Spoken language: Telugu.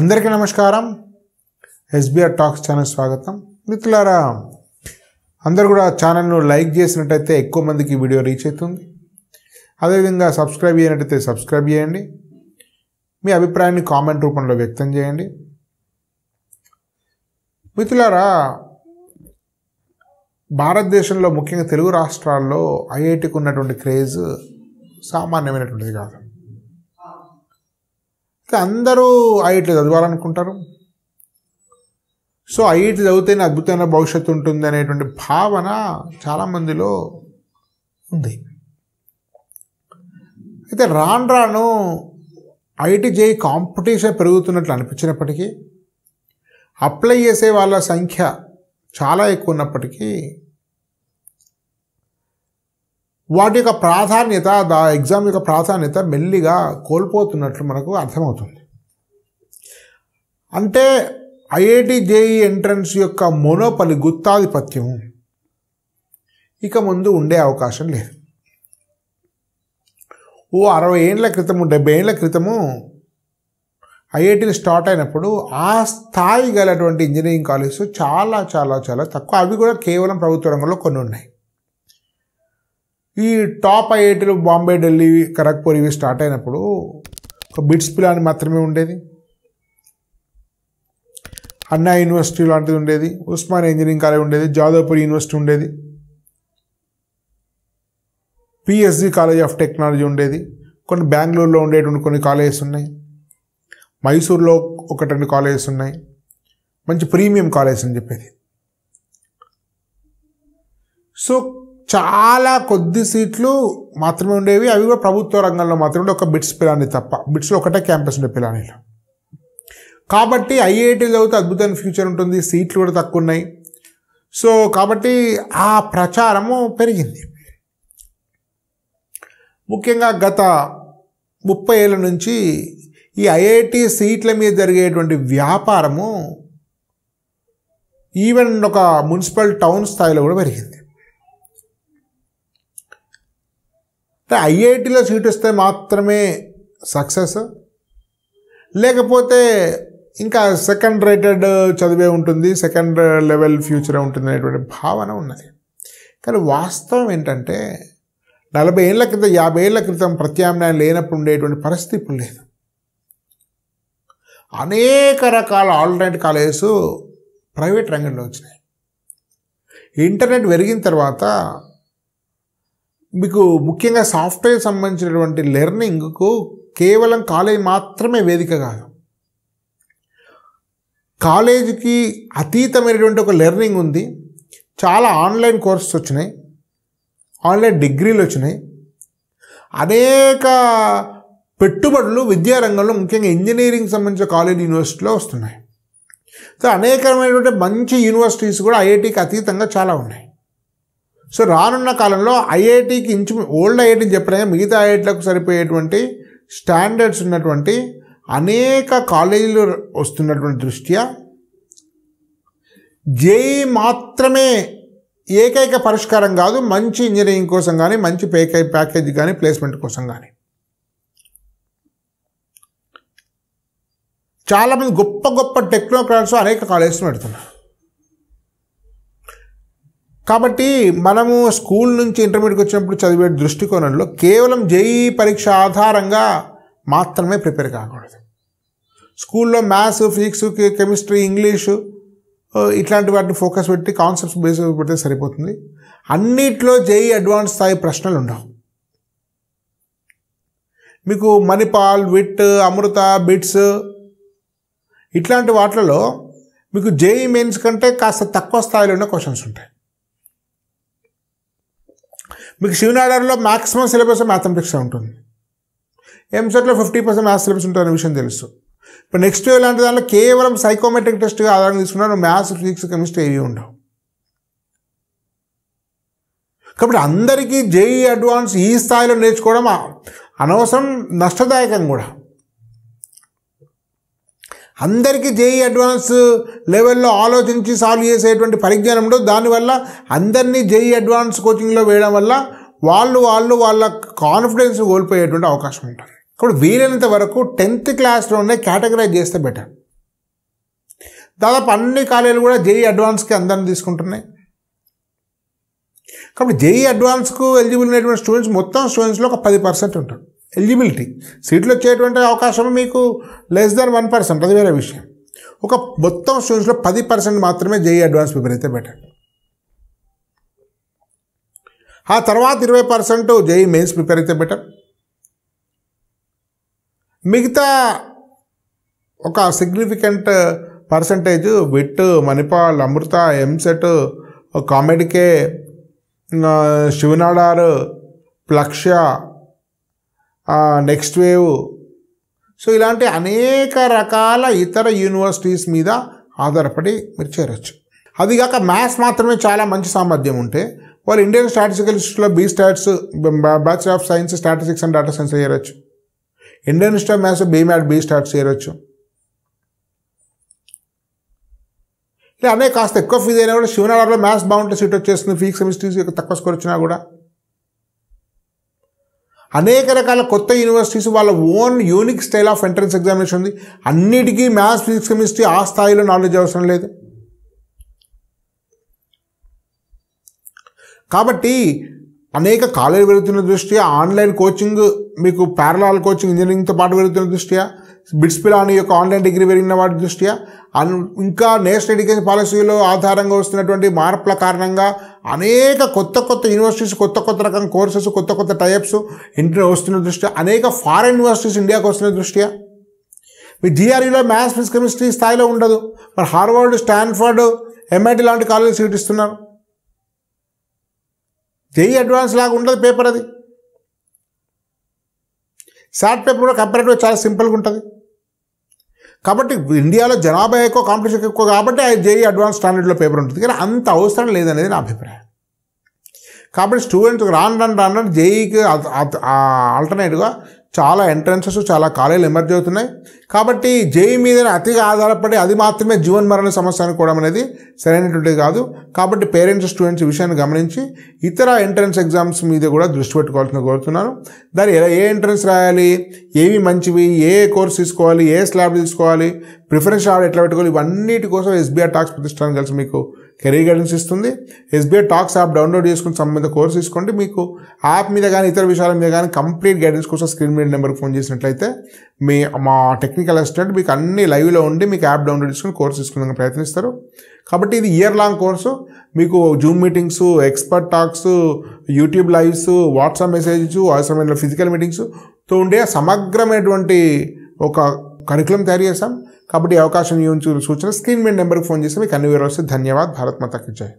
అందరికీ నమస్కారం ఎస్బీఆర్ టాక్స్ ఛానల్ స్వాగతం మిత్రులారా అందరు కూడా ఛానల్ను లైక్ చేసినట్టయితే ఎక్కువ మందికి వీడియో రీచ్ అవుతుంది అదేవిధంగా సబ్స్క్రైబ్ చేయనట్టయితే సబ్స్క్రైబ్ చేయండి మీ అభిప్రాయాన్ని కామెంట్ రూపంలో వ్యక్తం చేయండి మిత్రులారా భారతదేశంలో ముఖ్యంగా తెలుగు రాష్ట్రాల్లో ఐఐటికి ఉన్నటువంటి క్రేజ్ సామాన్యమైనటువంటిది కాదు అందరూ ఐఐటీ చదవాలనుకుంటారు సో ఐఐటీ చదివితేనే అద్భుతమైన భవిష్యత్తు ఉంటుంది అనేటువంటి భావన చాలామందిలో ఉంది అయితే రాను రాను ఐఐటి చేయి కాంపిటీషన్ పెరుగుతున్నట్లు అనిపించినప్పటికీ అప్లై చేసే వాళ్ళ సంఖ్య చాలా ఎక్కువ ఉన్నప్పటికీ వాటి యొక్క ప్రాధాన్యత దా ఎగ్జామ్ యొక్క ప్రాధాన్యత మెల్లిగా కోల్పోతున్నట్లు మనకు అర్థమవుతుంది అంటే ఐఐటి జేఈ ఎంట్రన్స్ యొక్క మోనోపలి గుత్తాధిపత్యం ఇక ముందు ఉండే అవకాశం లేదు ఓ అరవై ఏళ్ళ క్రితము డెబ్బై ఏళ్ళ క్రితము ఐఐటీలు స్టార్ట్ అయినప్పుడు ఆ స్థాయి గలటువంటి ఇంజనీరింగ్ కాలేజెస్ చాలా చాలా చాలా తక్కువ అవి కూడా కేవలం ప్రభుత్వ రంగంలో కొన్ని ఉన్నాయి ఈ టాప్ ఐఐటీలు బాంబే ఢిల్లీ ఖరగ్పూర్ ఇవి స్టార్ట్ అయినప్పుడు ఒక బిట్స్ ప్లాన్ మాత్రమే ఉండేది అన్నా యూనివర్సిటీ లాంటిది ఉండేది ఉస్మాన్ ఇంజనీరింగ్ కాలేజ్ ఉండేది జాదవ్పూర్ యూనివర్సిటీ ఉండేది పిఎస్జి కాలేజ్ ఆఫ్ టెక్నాలజీ ఉండేది కొన్ని బెంగళూరులో ఉండేటువంటి కొన్ని కాలేజెస్ ఉన్నాయి మైసూర్లో ఒకటి రెండు కాలేజెస్ ఉన్నాయి మంచి ప్రీమియం కాలేజెస్ అని చెప్పేది సో చాలా కొద్ది సీట్లు మాత్రమే ఉండేవి అవి కూడా ప్రభుత్వ రంగంలో మాత్రమే ఒక బిట్స్ పిలాని తప్ప బిట్స్లో ఒకటే క్యాంపస్ ఉండే పిలానీలో కాబట్టి ఐఐటి చదివితే అద్భుతమైన ఫ్యూచర్ ఉంటుంది సీట్లు కూడా తక్కువ ఉన్నాయి సో కాబట్టి ఆ ప్రచారము పెరిగింది ముఖ్యంగా గత ముప్పై ఏళ్ళ నుంచి ఈ ఐఐటి సీట్ల మీద జరిగేటువంటి వ్యాపారము ఈవెన్ ఒక మున్సిపల్ టౌన్ స్థాయిలో కూడా పెరిగింది అంటే ఐఐటిలో సీట్ వస్తే మాత్రమే సక్సెస్ లేకపోతే ఇంకా సెకండ్ రేటెడ్ చదివే ఉంటుంది సెకండ్ లెవెల్ ఫ్యూచర్ ఉంటుంది అనేటువంటి భావన ఉన్నది కానీ వాస్తవం ఏంటంటే నలభై ఏళ్ళ క్రితం యాభై ఏళ్ళ క్రితం ప్రత్యామ్నాయం లేనప్పుడు ఉండేటువంటి పరిస్థితి ఇప్పుడు లేదు అనేక రకాల ఆల్టర్నేట్ కాలేజెస్ ప్రైవేట్ రంగంలో వచ్చినాయి ఇంటర్నెట్ పెరిగిన తర్వాత మీకు ముఖ్యంగా సాఫ్ట్వేర్ సంబంధించినటువంటి లెర్నింగ్కు కేవలం కాలేజ్ మాత్రమే వేదిక కాదు కాలేజీకి అతీతమైనటువంటి ఒక లెర్నింగ్ ఉంది చాలా ఆన్లైన్ కోర్సెస్ వచ్చినాయి ఆన్లైన్ డిగ్రీలు వచ్చినాయి అనేక పెట్టుబడులు విద్యారంగంలో ముఖ్యంగా ఇంజనీరింగ్ సంబంధించిన కాలేజ్ యూనివర్సిటీలో వస్తున్నాయి సో అనేకమైనటువంటి మంచి యూనివర్సిటీస్ కూడా ఐఐటికి అతీతంగా చాలా ఉన్నాయి సో రానున్న కాలంలో ఐఐటికి ఇంచు ఓల్డ్ ఐఐటిని చెప్పిన మిగతా ఐఐటిలకు సరిపోయేటువంటి స్టాండర్డ్స్ ఉన్నటువంటి అనేక కాలేజీలు వస్తున్నటువంటి దృష్ట్యా జేఈ మాత్రమే ఏకైక పరిష్కారం కాదు మంచి ఇంజనీరింగ్ కోసం కానీ మంచి పేకై ప్యాకేజ్ కానీ ప్లేస్మెంట్ కోసం కానీ చాలామంది గొప్ప గొప్ప టెక్నోక్రాట్స్ అనేక కాలేజెస్ పెడుతున్నారు కాబట్టి మనము స్కూల్ నుంచి ఇంటర్మీడియట్కి వచ్చినప్పుడు చదివే దృష్టికోణంలో కేవలం జేఈ పరీక్ష ఆధారంగా మాత్రమే ప్రిపేర్ కాకూడదు స్కూల్లో మ్యాథ్స్ ఫిజిక్స్ కెమిస్ట్రీ ఇంగ్లీషు ఇట్లాంటి వాటిని ఫోకస్ పెట్టి కాన్సెప్ట్స్ బేస్ పెడితే సరిపోతుంది అన్నిట్లో జేఈ అడ్వాన్స్ స్థాయి ప్రశ్నలు ఉండవు మీకు మణిపాల్ విట్ అమృత బిట్స్ ఇట్లాంటి వాటిలలో మీకు జేఈ మెయిన్స్ కంటే కాస్త తక్కువ స్థాయిలో ఉన్న క్వశ్చన్స్ ఉంటాయి మీకు శివనాడర్లో మాక్సిమం సిలబస్ మ్యాథమెటిక్స్ ఉంటుంది ఎంసెట్లో ఫిఫ్టీ పర్సెంట్ మ్యాథ్స్ సిలబస్ అనే విషయం తెలుసు ఇప్పుడు నెక్స్ట్ ఇలాంటి దాంట్లో కేవలం సైకోమెట్రిక్ టెస్ట్గా ఆధారంగా తీసుకున్నాను మ్యాథ్స్ ఫిజిక్స్ కెమిస్ట్రీ ఏవి ఉండవు కాబట్టి అందరికీ జేఈ అడ్వాన్స్ e ఈ స్థాయిలో నేర్చుకోవడం అనవసరం నష్టదాయకం కూడా అందరికీ జేఈ అడ్వాన్స్ లెవెల్లో ఆలోచించి సాల్వ్ చేసేటువంటి పరిజ్ఞానం ఉండదు దానివల్ల అందరినీ జేఈ అడ్వాన్స్ కోచింగ్లో వేయడం వల్ల వాళ్ళు వాళ్ళు వాళ్ళ కాన్ఫిడెన్స్ కోల్పోయేటువంటి అవకాశం ఉంటుంది ఇప్పుడు వీలైనంత వరకు టెన్త్ క్లాస్లోనే కేటగరైజ్ చేస్తే బెటర్ దాదాపు అన్ని కాలేజీలు కూడా జేఈ అడ్వాన్స్కి అందరిని తీసుకుంటున్నాయి కాబట్టి జేఈ అడ్వాన్స్కు ఎలిజిబుల్ ఉన్నటువంటి స్టూడెంట్స్ మొత్తం స్టూడెంట్స్లో ఒక పది పర్సెంట్ ఉంటుంది ఎలిజిబిలిటీ సీట్లు వచ్చేటువంటి అవకాశం మీకు లెస్ దాన్ వన్ పర్సెంట్ అది వేరే విషయం ఒక మొత్తం స్టూడెంట్స్లో పది పర్సెంట్ మాత్రమే జేఈ అడ్వాన్స్ పేపర్ అయితే బెటర్ ఆ తర్వాత ఇరవై పర్సెంట్ జేఈ మెయిన్స్ ప్రిపేర్ అయితే బెటర్ మిగతా ఒక significant percentage VIT Manipal Amrita EAMCET COMEDK Shiv Nadar Plaksha next wave so ఇలాంటి అనేక రకాల ఇతర యూనివర్సిటీస్ మీద ఆధారపడి మీరు చేరొచ్చు అదిగాక మ్యాథ్స్ మాత్రమే చాలా మంచి సామర్థ్యం ఉంటే వాళ్ళు ఇండియన్ స్టాటిస్టికల్ ఇన్స్టిట్యూట్లో B stats bachelor of science statistics and data science చేయవచ్చు Indian institute of maths math B stats చేయవచ్చు ఇలా అనేక కాస్త ఎక్కువ ఫీజ్ అయినా కూడా శివనగర్లో మ్యాథ్స్ బాగుంటే సీట్ వచ్చేస్తుంది ఫీజు సెమిస్టర్స్ తక్కువ స్కోర్ వచ్చినా కూడా అనేక రకాల కొత్త యూనివర్సిటీస్ వాళ్ళ own unique style of entrance examination ఉంది అన్నిటికీ మ్యాథ్స్ ఫిజిక్స్ కెమిస్ట్రీ ఆ స్థాయిలో నాలెడ్జ్ అవసరం లేదు కాబట్టి అనేక కాలేజ్ పెరుగుతున్న దృష్ట్యా ఆన్లైన్ కోచింగ్ మీకు ప్యారలాల్ కోచింగ్ ఇంజనీరింగ్తో పాటు పెరుగుతున్న దృష్ట్యా బిడ్స్ పిలాని యొక్క ఆన్లైన్ డిగ్రీ పెరిగిన వాటి దృష్ట్యా ఇంకా నేషనల్ ఎడ్యుకేషన్ పాలసీలో ఆధారంగా వస్తున్నటువంటి మార్పుల కారణంగా అనేక కొత్త కొత్త యూనివర్సిటీస్ కొత్త కొత్త రకం కోర్సెస్ కొత్త కొత్త టైప్స్ ఇంటర్ వస్తున్న దృష్ట్యా అనేక ఫారెన్ యూనివర్సిటీస్ ఇండియాకి వస్తున్న దృష్ట్యా మీ జిఆర్ఈలో మ్యాథ్స్ ఫిజిక్స్ కెమిస్ట్రీ స్థాయిలో ఉండదు మరి హార్వర్డ్ స్టాన్ఫర్డ్ ఎంఐటి లాంటి కాలేజీ సీట్ ఇస్తున్నారు జేఈ అడ్వాన్స్ e లాగా ఉండదు పేపర్ అది షార్ట్ పేపర్ కూడా కంపేరేటివ్గా చాలా సింపుల్గా ఉంటుంది కాబట్టి ఇండియాలో జనాభా ఎక్కువ కాంపిటీషన్ ఎక్కువ కాబట్టి ఆ జేఈ అడ్వాన్స్ స్టాండర్డ్లో పేపర్ ఉంటుంది కానీ అంత అవసరం లేదనేది నా అభిప్రాయం కాబట్టి స్టూడెంట్స్ రాను రాను రాను రాను జేఈకి ఆల్టర్నేట్గా చాలా ఎంట్రన్సెస్ చాలా కాలేజీలు ఎమర్జ్ అవుతున్నాయి కాబట్టి జేఈ e మీద అతిగా ఆధారపడి అది మాత్రమే జీవన్ మరణ సమస్య అనుకోవడం అనేది సరైనటువంటిది కాదు కాబట్టి పేరెంట్స్ స్టూడెంట్స్ విషయాన్ని గమనించి ఇతర ఎంట్రన్స్ ఎగ్జామ్స్ మీద కూడా దృష్టి పెట్టుకోవాల్సిన కోరుతున్నాను దాని ఏ ఎంట్రన్స్ రాయాలి ఏవి మంచివి ఏ కోర్స్ తీసుకోవాలి ఏ స్లాబ్ తీసుకోవాలి ప్రిఫరెన్స్ ఆర్డర్ ఎట్లా పెట్టుకోవాలి ఇవన్నిటి కోసం ఎస్బీఆర్ టాక్స్ ప్రతిష్టానం కలిసి మీకు కెరీర్ గైడెన్స్ ఇస్తుంది ఎస్బీఐ టాక్స్ యాప్ డౌన్లోడ్ చేసుకుని సంబంధిత కోర్స్ తీసుకోండి మీకు యాప్ మీద కానీ ఇతర విషయాల మీద కానీ కంప్లీట్ గైడెన్స్ కోసం స్క్రీన్ మీడియా నెంబర్కి ఫోన్ చేసినట్లయితే మీ మా టెక్నికల్ అసిస్టెంట్ మీకు అన్ని లైవ్లో ఉండి మీకు యాప్ డౌన్లోడ్ చేసుకుని కోర్స్ తీసుకునే ప్రయత్నిస్తారు కాబట్టి ఇది ఇయర్ లాంగ్ కోర్సు మీకు zoom meetings expert talks YouTube lives WhatsApp messages అవసరమైన ఫిజికల్ మీటింగ్స్ తో ఉండే సమగ్రమైనటువంటి ఒక కరికులం తయారు చేస్తాం కాబట్టి అవకాశం ఇవ్వని సూచన స్క్రీన్ మీద నెంబర్కి ఫోన్ చేస్తే మీకు అన్ని వివరాలు వస్తే ధన్యవాద్ భారత్ జై